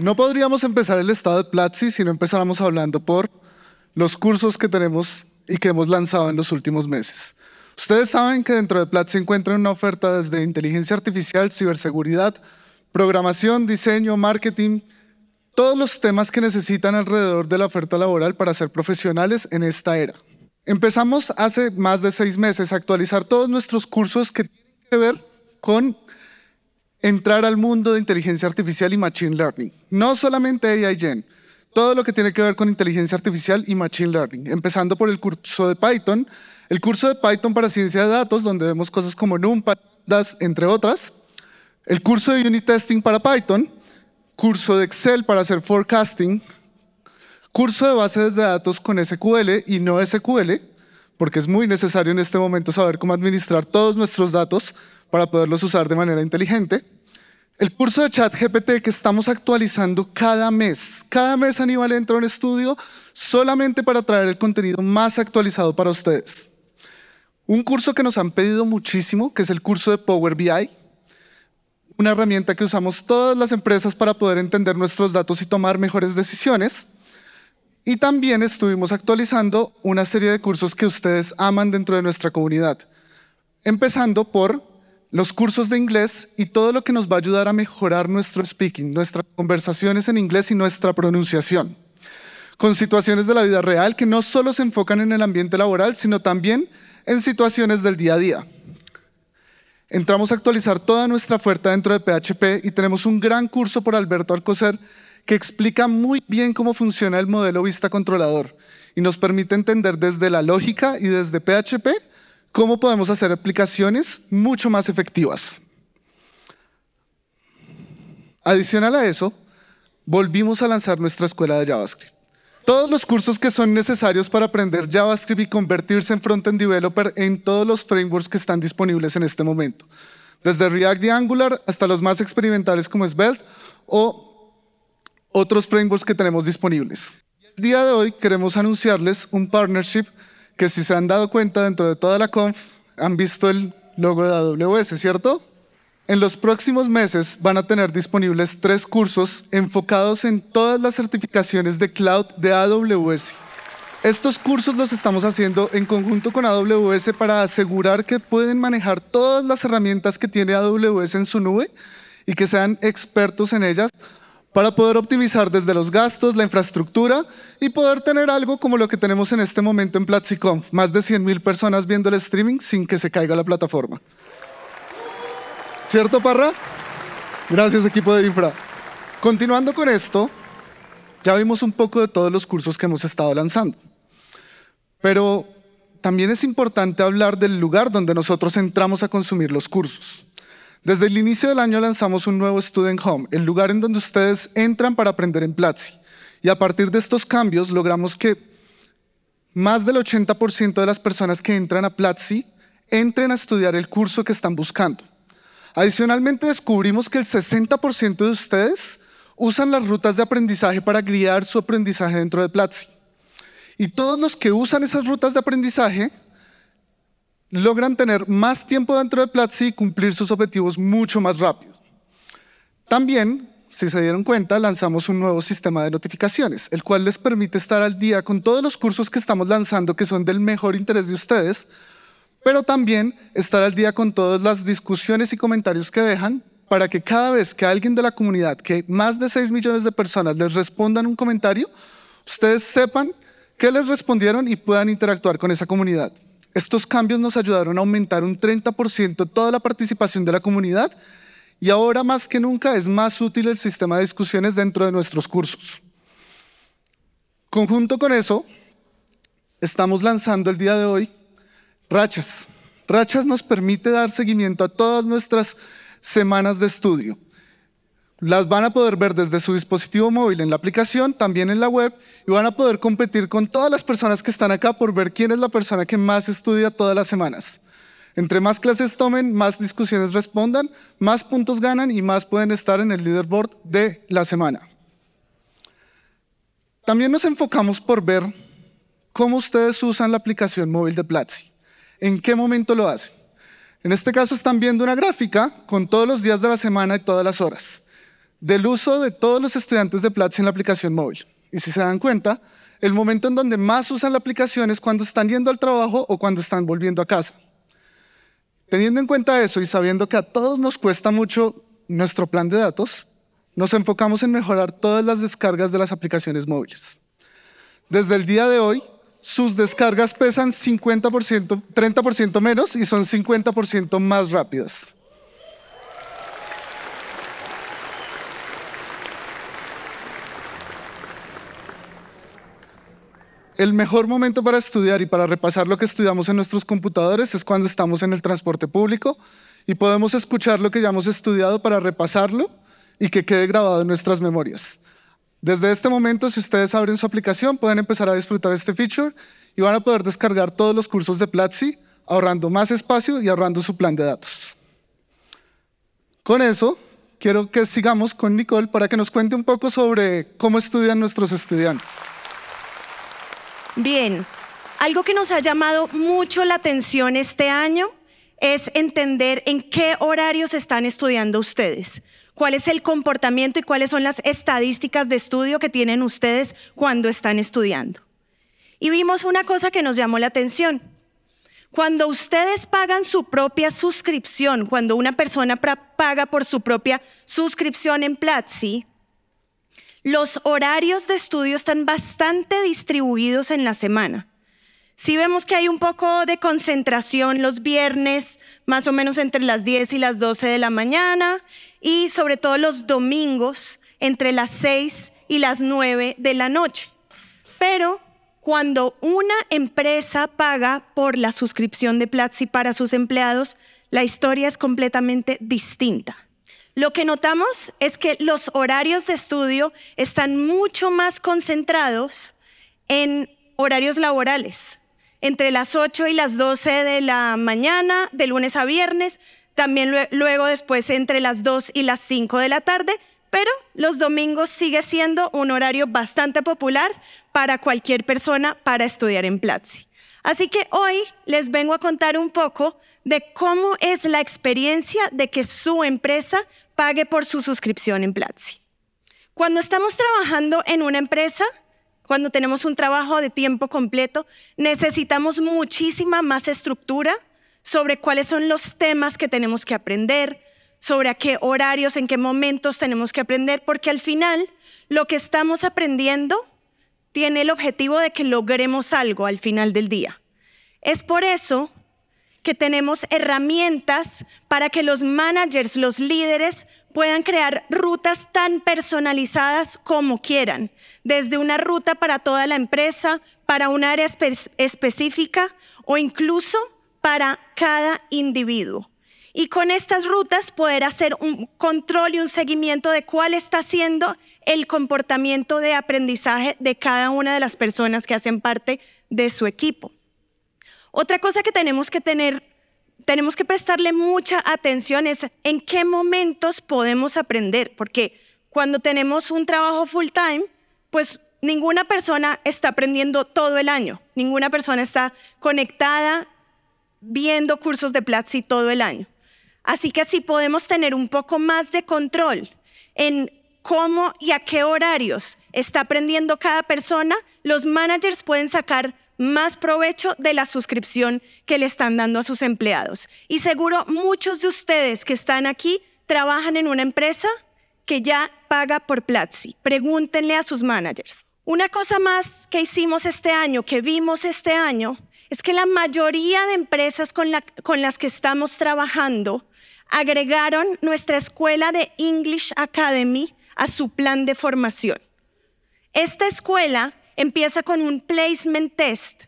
No podríamos empezar el estado de Platzi si no empezáramos hablando por los cursos que tenemos y que hemos lanzado en los últimos meses. Ustedes saben que dentro de Platzi encuentran una oferta desde inteligencia artificial, ciberseguridad, programación, diseño, marketing, todos los temas que necesitan alrededor de la oferta laboral para ser profesionales en esta era. Empezamos hace más de seis meses a actualizar todos nuestros cursos que tienen que ver con entrar al mundo de inteligencia artificial y machine learning. No solamente AI Gen, todo lo que tiene que ver con inteligencia artificial y machine learning, empezando por el curso de Python, el curso de Python para ciencia de datos, donde vemos cosas como NumPy, entre otras, el curso de unit testing para Python, curso de Excel para hacer forecasting, curso de bases de datos con SQL y no SQL, porque es muy necesario en este momento saber cómo administrar todos nuestros datos para poderlos usar de manera inteligente. El curso de ChatGPT que estamos actualizando cada mes. Cada mes Aníbal entra en estudio solamente para traer el contenido más actualizado para ustedes. Un curso que nos han pedido muchísimo, que es el curso de Power BI, una herramienta que usamos todas las empresas para poder entender nuestros datos y tomar mejores decisiones. Y también estuvimos actualizando una serie de cursos que ustedes aman dentro de nuestra comunidad, empezando por los cursos de inglés y todo lo que nos va a ayudar a mejorar nuestro speaking, nuestras conversaciones en inglés y nuestra pronunciación, con situaciones de la vida real que no solo se enfocan en el ambiente laboral, sino también en situaciones del día a día. Entramos a actualizar toda nuestra oferta dentro de PHP y tenemos un gran curso por Alberto Alcocer que explica muy bien cómo funciona el modelo vista controlador y nos permite entender desde la lógica y desde PHP ¿Cómo podemos hacer aplicaciones mucho más efectivas? Adicional a eso, volvimos a lanzar nuestra escuela de JavaScript. Todos los cursos que son necesarios para aprender JavaScript y convertirse en frontend developer en todos los frameworks que están disponibles en este momento. Desde React y Angular hasta los más experimentales como Svelte o otros frameworks que tenemos disponibles. El día de hoy queremos anunciarles un partnership que si se han dado cuenta dentro de toda la conf, han visto el logo de AWS, ¿cierto? En los próximos meses van a tener disponibles tres cursos enfocados en todas las certificaciones de cloud de AWS. Estos cursos los estamos haciendo en conjunto con AWS para asegurar que pueden manejar todas las herramientas que tiene AWS en su nube y que sean expertos en ellas para poder optimizar desde los gastos, la infraestructura y poder tener algo como lo que tenemos en este momento en PlatziConf, más de 100.000 personas viendo el streaming sin que se caiga la plataforma. ¿Cierto, Parra? Gracias, equipo de Infra. Continuando con esto, ya vimos un poco de todos los cursos que hemos estado lanzando, pero también es importante hablar del lugar donde nosotros entramos a consumir los cursos. Desde el inicio del año lanzamos un nuevo Student Home, el lugar en donde ustedes entran para aprender en Platzi. Y a partir de estos cambios logramos que más del 80% de las personas que entran a Platzi entren a estudiar el curso que están buscando. Adicionalmente descubrimos que el 60% de ustedes usan las rutas de aprendizaje para guiar su aprendizaje dentro de Platzi. Y todos los que usan esas rutas de aprendizaje logran tener más tiempo dentro de Platzi y cumplir sus objetivos mucho más rápido. También, si se dieron cuenta, lanzamos un nuevo sistema de notificaciones, el cual les permite estar al día con todos los cursos que estamos lanzando que son del mejor interés de ustedes, pero también estar al día con todas las discusiones y comentarios que dejan para que cada vez que alguien de la comunidad, que más de 6 millones de personas les respondan un comentario, ustedes sepan qué les respondieron y puedan interactuar con esa comunidad. Estos cambios nos ayudaron a aumentar un 30% toda la participación de la comunidad y ahora más que nunca es más útil el sistema de discusiones dentro de nuestros cursos. Conjunto con eso, estamos lanzando el día de hoy Rachas. Rachas nos permite dar seguimiento a todas nuestras semanas de estudio. Las van a poder ver desde su dispositivo móvil en la aplicación, también en la web, y van a poder competir con todas las personas que están acá por ver quién es la persona que más estudia todas las semanas. Entre más clases tomen, más discusiones respondan, más puntos ganan y más pueden estar en el leaderboard de la semana. También nos enfocamos por ver cómo ustedes usan la aplicación móvil de Platzi. ¿En qué momento lo hacen? En este caso están viendo una gráfica con todos los días de la semana y todas las horas del uso de todos los estudiantes de Platzi en la aplicación móvil. Y si se dan cuenta, el momento en donde más usan la aplicación es cuando están yendo al trabajo o cuando están volviendo a casa. Teniendo en cuenta eso y sabiendo que a todos nos cuesta mucho nuestro plan de datos, nos enfocamos en mejorar todas las descargas de las aplicaciones móviles. Desde el día de hoy, sus descargas pesan 30% menos y son 50% más rápidas. El mejor momento para estudiar y para repasar lo que estudiamos en nuestros computadores es cuando estamos en el transporte público y podemos escuchar lo que ya hemos estudiado para repasarlo y que quede grabado en nuestras memorias. Desde este momento, si ustedes abren su aplicación, pueden empezar a disfrutar este feature y van a poder descargar todos los cursos de Platzi, ahorrando más espacio y ahorrando su plan de datos. Con eso, quiero que sigamos con Nicole para que nos cuente un poco sobre cómo estudian nuestros estudiantes. Bien, algo que nos ha llamado mucho la atención este año es entender en qué horarios están estudiando ustedes, cuál es el comportamiento y cuáles son las estadísticas de estudio que tienen ustedes cuando están estudiando. Y vimos una cosa que nos llamó la atención. Cuando ustedes pagan su propia suscripción, cuando una persona paga por su propia suscripción en Platzi, los horarios de estudio están bastante distribuidos en la semana. Si vemos que hay un poco de concentración los viernes, más o menos entre las 10 y las 12 de la mañana, y sobre todo los domingos entre las 6 y las 9 de la noche. Pero cuando una empresa paga por la suscripción de Platzi para sus empleados, la historia es completamente distinta. Lo que notamos es que los horarios de estudio están mucho más concentrados en horarios laborales, entre las 8 y las 12 de la mañana, de lunes a viernes, también luego después entre las 2 y las 5 de la tarde, pero los domingos sigue siendo un horario bastante popular para cualquier persona para estudiar en Platzi. Así que hoy les vengo a contar un poco de cómo es la experiencia de que su empresa pague por su suscripción en Platzi. Cuando estamos trabajando en una empresa, cuando tenemos un trabajo de tiempo completo, necesitamos muchísima más estructura sobre cuáles son los temas que tenemos que aprender, sobre a qué horarios, en qué momentos tenemos que aprender, porque al final lo que estamos aprendiendo tiene el objetivo de que logremos algo al final del día. Es por eso que tenemos herramientas para que los managers, los líderes, puedan crear rutas tan personalizadas como quieran, desde una ruta para toda la empresa, para un área específica o incluso para cada individuo. Y con estas rutas poder hacer un control y un seguimiento de cuál está siendo el comportamiento de aprendizaje de cada una de las personas que hacen parte de su equipo. Otra cosa que tenemos que tener, tenemos que prestarle mucha atención es en qué momentos podemos aprender, porque cuando tenemos un trabajo full time, pues ninguna persona está aprendiendo todo el año, ninguna persona está conectada viendo cursos de Platzi todo el año. Así que si podemos tener un poco más de control en cómo y a qué horarios está aprendiendo cada persona, los managers pueden sacar más provecho de la suscripción que le están dando a sus empleados. Y seguro muchos de ustedes que están aquí trabajan en una empresa que ya paga por Platzi. Pregúntenle a sus managers. Una cosa más que hicimos este año, que vimos este año, es que la mayoría de empresas con, con las que estamos trabajando agregaron nuestra escuela de English Academy a su plan de formación. Esta escuela empieza con un placement test,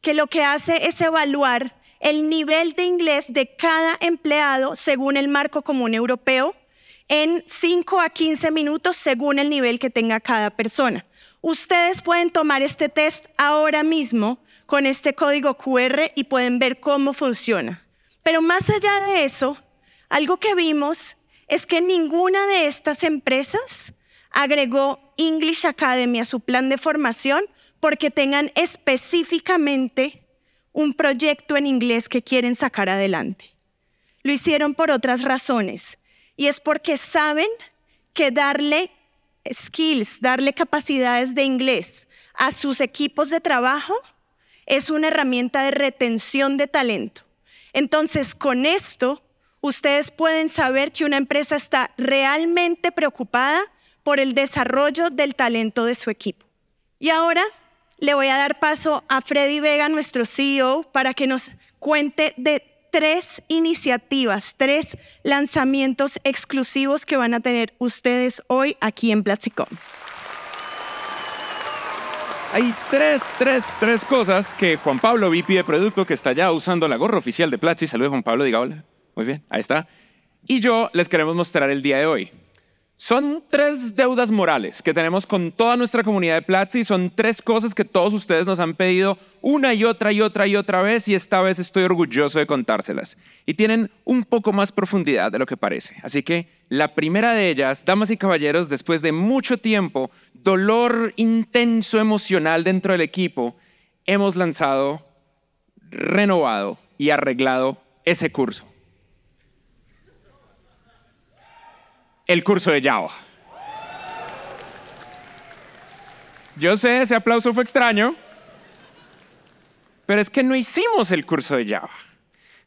que lo que hace es evaluar el nivel de inglés de cada empleado según el marco común europeo en 5 a 15 minutos según el nivel que tenga cada persona. Ustedes pueden tomar este test ahora mismo con este código QR y pueden ver cómo funciona. Pero más allá de eso, algo que vimos es que ninguna de estas empresas agregó English Academy a su plan de formación porque tengan específicamente un proyecto en inglés que quieren sacar adelante. Lo hicieron por otras razones y es porque saben que darle skills, darle capacidades de inglés a sus equipos de trabajo es una herramienta de retención de talento. Entonces, con esto, ustedes pueden saber que una empresa está realmente preocupada por el desarrollo del talento de su equipo. Y ahora le voy a dar paso a Freddy Vega, nuestro CEO, para que nos cuente de tres iniciativas, tres lanzamientos exclusivos que van a tener ustedes hoy aquí en Platzicom. Hay tres, tres, tres cosas que Juan Pablo, VIP de Producto, que está ya usando la gorra oficial de Platzi, saludos Juan Pablo, diga hola. Muy bien, ahí está. Y yo les queremos mostrar el día de hoy. Son tres deudas morales que tenemos con toda nuestra comunidad de Platzi. Son tres cosas que todos ustedes nos han pedido una y otra y otra y otra vez y esta vez estoy orgulloso de contárselas. Y tienen un poco más profundidad de lo que parece. Así que la primera de ellas, damas y caballeros, después de mucho tiempo, dolor intenso emocional dentro del equipo, hemos lanzado, renovado y arreglado ese curso. el curso de Java. Yo sé, ese aplauso fue extraño, pero es que no hicimos el curso de Java.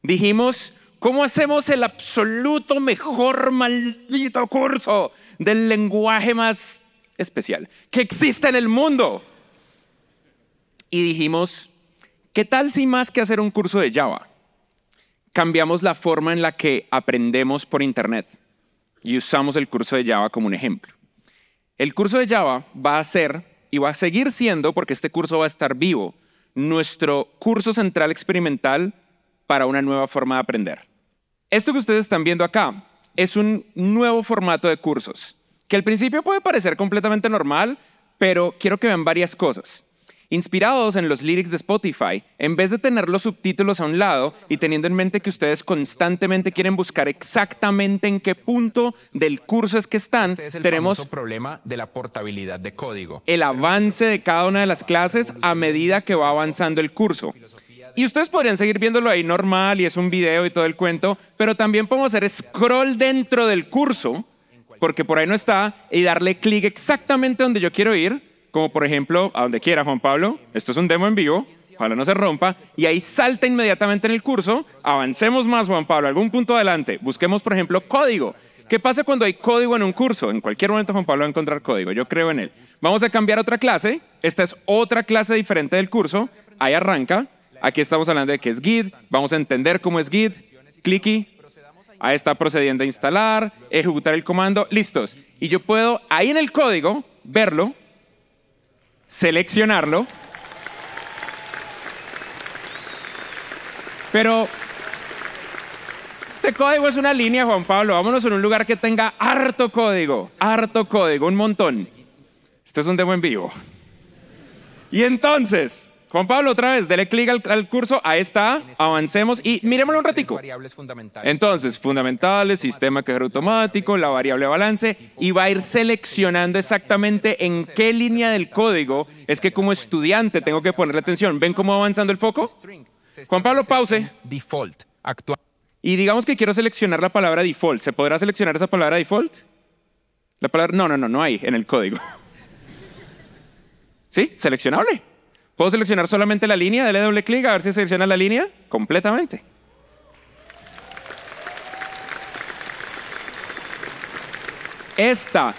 Dijimos, ¿cómo hacemos el absoluto mejor maldito curso del lenguaje más especial que existe en el mundo? Y dijimos, ¿qué tal si más que hacer un curso de Java, cambiamos la forma en la que aprendemos por Internet? y usamos el curso de Java como un ejemplo. El curso de Java va a ser y va a seguir siendo, porque este curso va a estar vivo, nuestro curso central experimental para una nueva forma de aprender. Esto que ustedes están viendo acá es un nuevo formato de cursos, que al principio puede parecer completamente normal, pero quiero que vean varias cosas. Inspirados en los lyrics de Spotify, en vez de tener los subtítulos a un lado y teniendo en mente que ustedes constantemente quieren buscar exactamente en qué punto del curso es que están, tenemos este el tenemos problema de la portabilidad de código. El avance de cada una de las clases a medida que va avanzando el curso. Y ustedes podrían seguir viéndolo ahí normal y es un video y todo el cuento, pero también podemos hacer scroll dentro del curso, porque por ahí no está, y darle clic exactamente donde yo quiero ir como por ejemplo, a donde quiera Juan Pablo, esto es un demo en vivo, Pablo, no se rompa, y ahí salta inmediatamente en el curso, avancemos más Juan Pablo, algún punto adelante, busquemos por ejemplo código. ¿Qué pasa cuando hay código en un curso? En cualquier momento Juan Pablo va a encontrar código, yo creo en él. Vamos a cambiar otra clase, esta es otra clase diferente del curso, ahí arranca, aquí estamos hablando de qué es Git, vamos a entender cómo es Git, clicky, ahí está procediendo a instalar, ejecutar el comando, listos. Y yo puedo ahí en el código verlo, seleccionarlo. Pero este código es una línea, Juan Pablo. Vámonos en un lugar que tenga harto código, harto código, un montón. Esto es un demo en vivo. Y entonces, Juan Pablo, otra vez, dele clic al, curso, ahí está, este avancemos y miremoslo un ratico. Variables fundamentales. Entonces, fundamentales, sistema que automático, la variable balance, y va a ir seleccionando exactamente en qué línea del código es que como estudiante tengo que ponerle atención. ¿Ven cómo va avanzando el foco? Juan Pablo, pause. Default, actual. Y digamos que quiero seleccionar la palabra default. ¿Se podrá seleccionar esa palabra default? La palabra, no, no, no, no hay en el código. ¿Sí? ¿Seleccionable? Puedo seleccionar solamente la línea, dale doble clic a ver si selecciona la línea completamente. Esta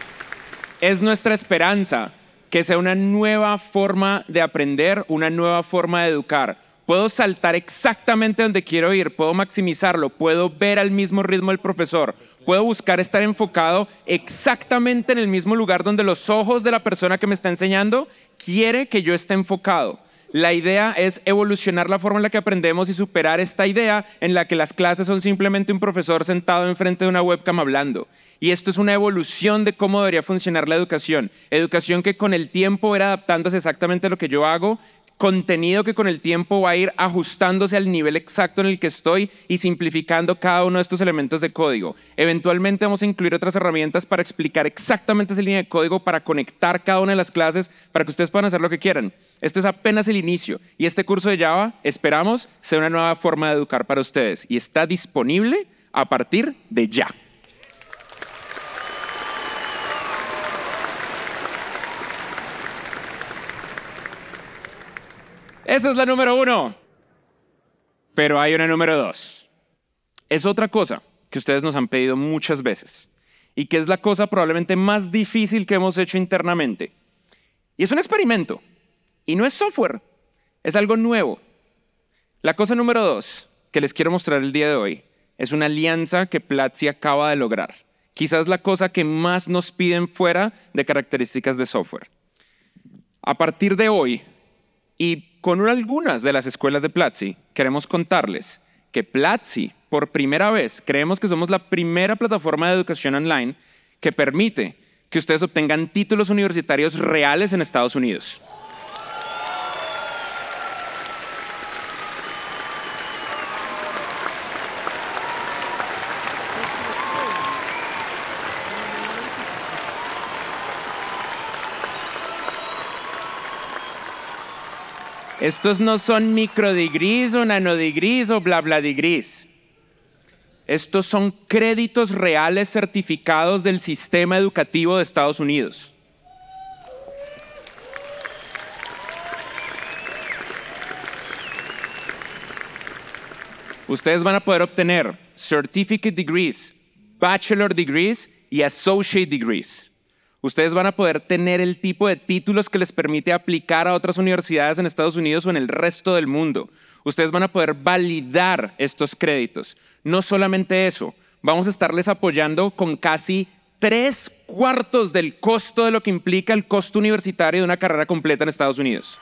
es nuestra esperanza, que sea una nueva forma de aprender, una nueva forma de educar puedo saltar exactamente donde quiero ir, puedo maximizarlo, puedo ver al mismo ritmo el profesor, puedo buscar estar enfocado exactamente en el mismo lugar donde los ojos de la persona que me está enseñando quiere que yo esté enfocado. La idea es evolucionar la forma en la que aprendemos y superar esta idea en la que las clases son simplemente un profesor sentado enfrente de una webcam hablando. Y esto es una evolución de cómo debería funcionar la educación. Educación que con el tiempo era adaptándose exactamente a lo que yo hago, contenido que con el tiempo va a ir ajustándose al nivel exacto en el que estoy y simplificando cada uno de estos elementos de código. Eventualmente vamos a incluir otras herramientas para explicar exactamente esa línea de código, para conectar cada una de las clases, para que ustedes puedan hacer lo que quieran. Este es apenas el inicio y este curso de Java, esperamos, sea una nueva forma de educar para ustedes y está disponible a partir de ya. Esa es la número uno. Pero hay una número dos. Es otra cosa que ustedes nos han pedido muchas veces y que es la cosa probablemente más difícil que hemos hecho internamente. Y es un experimento. Y no es software, es algo nuevo. La cosa número dos que les quiero mostrar el día de hoy es una alianza que Platzi acaba de lograr. Quizás la cosa que más nos piden fuera de características de software. A partir de hoy, y con algunas de las escuelas de Platzi, queremos contarles que Platzi, por primera vez, creemos que somos la primera plataforma de educación online que permite que ustedes obtengan títulos universitarios reales en Estados Unidos. Estos no son microdegrees, o nanodegrees o bla bla degrees Estos son créditos reales certificados del sistema educativo de Estados Unidos. Ustedes van a poder obtener certificate degrees, bachelor degrees y associate degrees. Ustedes van a poder tener el tipo de títulos que les permite aplicar a otras universidades en Estados Unidos o en el resto del mundo. Ustedes van a poder validar estos créditos. No solamente eso, vamos a estarles apoyando con casi tres cuartos del costo de lo que implica el costo universitario de una carrera completa en Estados Unidos.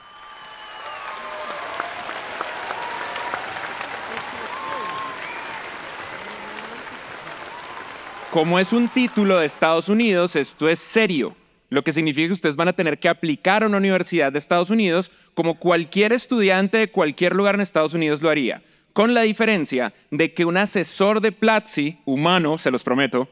Como es un título de Estados Unidos, esto es serio, lo que significa que ustedes van a tener que aplicar a una universidad de Estados Unidos como cualquier estudiante de cualquier lugar en Estados Unidos lo haría, con la diferencia de que un asesor de Platzi, humano, se los prometo,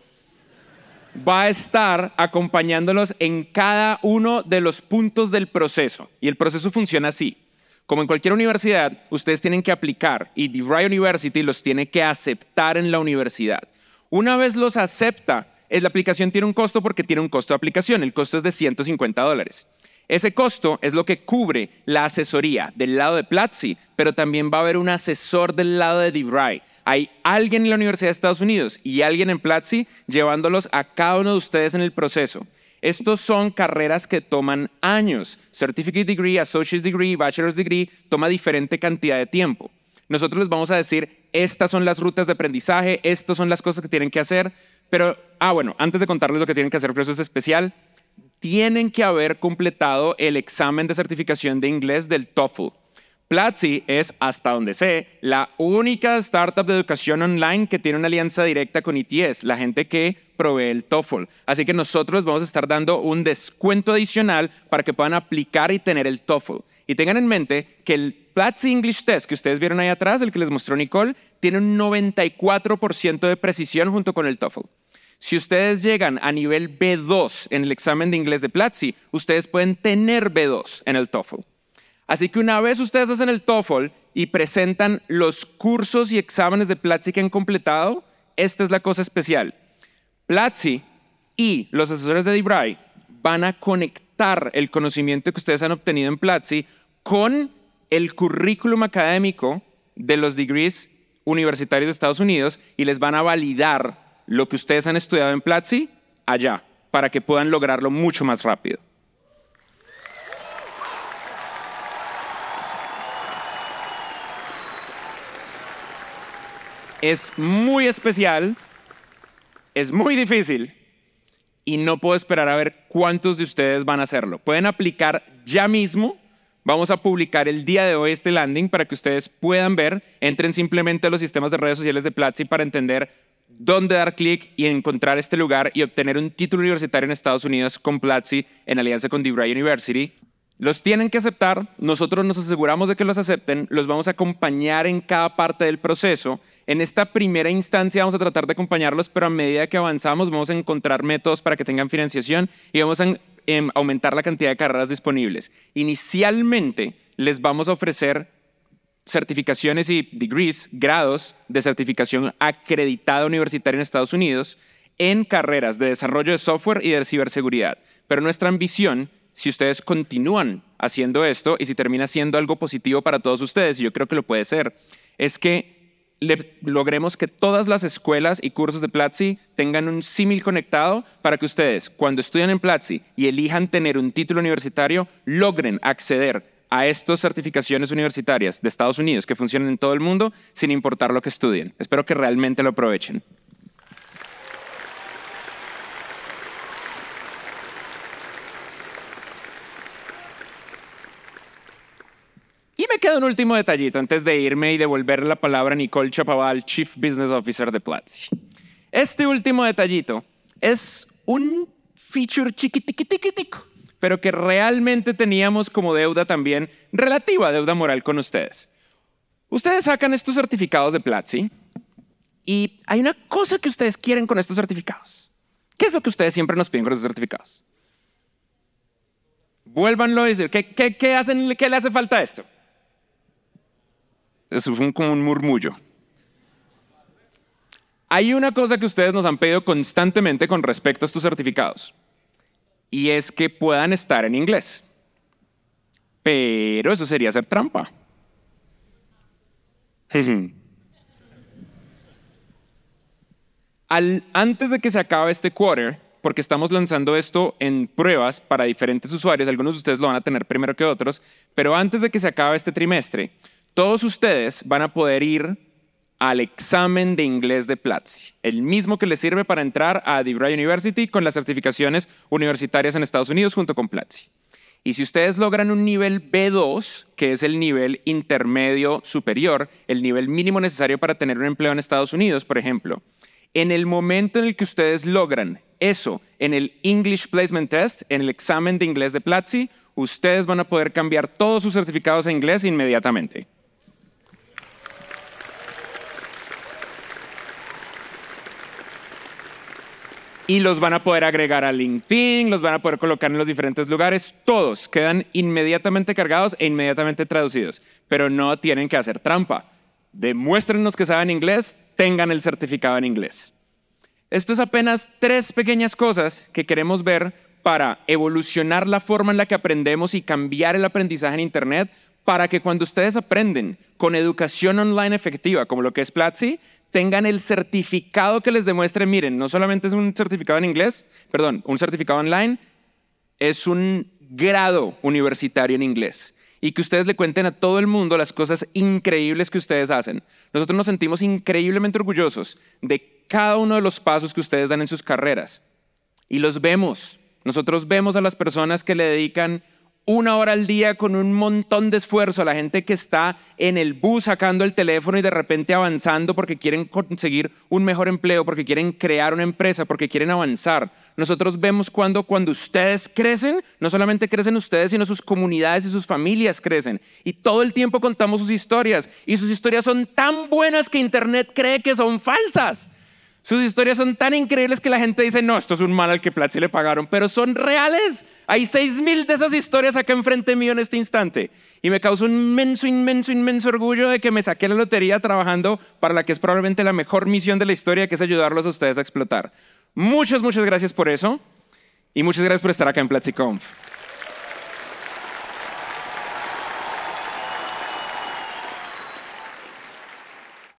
va a estar acompañándolos en cada uno de los puntos del proceso. Y el proceso funciona así. Como en cualquier universidad, ustedes tienen que aplicar y DeVry University los tiene que aceptar en la universidad. Una vez los acepta, eh, la aplicación tiene un costo porque tiene un costo de aplicación. El costo es de 150 dólares. Ese costo es lo que cubre la asesoría del lado de Platzi, pero también va a haber un asesor del lado de DeVry. Hay alguien en la Universidad de Estados Unidos y alguien en Platzi llevándolos a cada uno de ustedes en el proceso. Estos son carreras que toman años. Certificate degree, associate degree, bachelor's degree, toma diferente cantidad de tiempo. Nosotros les vamos a decir estas son las rutas de aprendizaje, estas son las cosas que tienen que hacer, pero, ah, bueno, antes de contarles lo que tienen que hacer, pero eso es especial, tienen que haber completado el examen de certificación de inglés del TOEFL. Platzi es, hasta donde sé, la única startup de educación online que tiene una alianza directa con ETS, la gente que provee el TOEFL. Así que nosotros vamos a estar dando un descuento adicional para que puedan aplicar y tener el TOEFL. Y tengan en mente que el Platzi English Test que ustedes vieron ahí atrás, el que les mostró Nicole, tiene un 94% de precisión junto con el TOEFL. Si ustedes llegan a nivel B2 en el examen de inglés de Platzi, ustedes pueden tener B2 en el TOEFL. Así que una vez ustedes hacen el TOEFL y presentan los cursos y exámenes de Platzi que han completado, esta es la cosa especial. Platzi y los asesores de DeBry van a conectar el conocimiento que ustedes han obtenido en Platzi con el currículum académico de los degrees universitarios de Estados Unidos y les van a validar lo que ustedes han estudiado en Platzi allá, para que puedan lograrlo mucho más rápido. Es muy especial, es muy difícil, y no puedo esperar a ver cuántos de ustedes van a hacerlo. Pueden aplicar ya mismo. Vamos a publicar el día de hoy este landing para que ustedes puedan ver. Entren simplemente a los sistemas de redes sociales de Platzi para entender dónde dar clic y encontrar este lugar y obtener un título universitario en Estados Unidos con Platzi en alianza con DeVry University. Los tienen que aceptar, nosotros nos aseguramos de que los acepten, los vamos a acompañar en cada parte del proceso. En esta primera instancia vamos a tratar de acompañarlos, pero a medida que avanzamos vamos a encontrar métodos para que tengan financiación y vamos a em, aumentar la cantidad de carreras disponibles. Inicialmente les vamos a ofrecer certificaciones y degrees, grados de certificación acreditada universitaria en Estados Unidos en carreras de desarrollo de software y de ciberseguridad. Pero nuestra ambición si ustedes continúan haciendo esto y si termina siendo algo positivo para todos ustedes, y yo creo que lo puede ser, es que logremos que todas las escuelas y cursos de Platzi tengan un símil conectado para que ustedes, cuando estudian en Platzi y elijan tener un título universitario, logren acceder a estas certificaciones universitarias de Estados Unidos que funcionan en todo el mundo sin importar lo que estudien. Espero que realmente lo aprovechen. un último detallito antes de irme y devolver la palabra a Nicole Chapaval, Chief Business Officer de Platzi. Este último detallito es un feature chiquitiquitiquitico, pero que realmente teníamos como deuda también, relativa deuda moral con ustedes. Ustedes sacan estos certificados de Platzi y hay una cosa que ustedes quieren con estos certificados. ¿Qué es lo que ustedes siempre nos piden con estos certificados? Vuélvanlo y decir, ¿qué, ¿qué le hace falta a esto? Eso fue como un murmullo. Hay una cosa que ustedes nos han pedido constantemente con respecto a estos certificados, y es que puedan estar en inglés. Pero eso sería hacer trampa. antes de que se acabe este quarter, porque estamos lanzando esto en pruebas para diferentes usuarios, algunos de ustedes lo van a tener primero que otros, pero antes de que se acabe este trimestre, todos ustedes van a poder ir al examen de inglés de Platzi, el mismo que les sirve para entrar a Debra University con las certificaciones universitarias en Estados Unidos junto con Platzi. Y si ustedes logran un nivel B2, que es el nivel intermedio superior, el nivel mínimo necesario para tener un empleo en Estados Unidos, por ejemplo, en el momento en el que ustedes logran eso en el English Placement Test, en el examen de inglés de Platzi, ustedes van a poder cambiar todos sus certificados a inglés inmediatamente. y los van a poder agregar a LinkedIn, los van a poder colocar en los diferentes lugares, todos quedan inmediatamente cargados e inmediatamente traducidos, pero no tienen que hacer trampa. Demuéstrenos que saben inglés, tengan el certificado en inglés. Esto es apenas tres pequeñas cosas que queremos ver para evolucionar la forma en la que aprendemos y cambiar el aprendizaje en Internet para que cuando ustedes aprenden con educación online efectiva, como lo que es Platzi, tengan el certificado que les demuestre, miren, no solamente es un certificado en inglés, perdón, un certificado online, es un grado universitario en inglés. Y que ustedes le cuenten a todo el mundo las cosas increíbles que ustedes hacen. Nosotros nos sentimos increíblemente orgullosos de cada uno de los pasos que ustedes dan en sus carreras. Y los vemos. Nosotros vemos a las personas que le dedican una hora al día con un montón de esfuerzo, la gente que está en el bus sacando el teléfono y de repente avanzando porque quieren conseguir un mejor empleo, porque quieren crear una empresa, porque quieren avanzar. Nosotros vemos cuando cuando ustedes crecen, no solamente crecen ustedes, sino sus comunidades y sus familias crecen. Y todo el tiempo contamos sus historias y sus historias son tan buenas que internet cree que son falsas. Sus historias son tan increíbles que la gente dice, no, esto es un mal al que Platzi le pagaron, pero son reales. Hay 6.000 de esas historias acá enfrente mío en este instante. Y me causa un inmenso, inmenso, inmenso orgullo de que me saqué la lotería trabajando para la que es probablemente la mejor misión de la historia, que es ayudarlos a ustedes a explotar. Muchas, muchas gracias por eso. Y muchas gracias por estar acá en PlatziConf.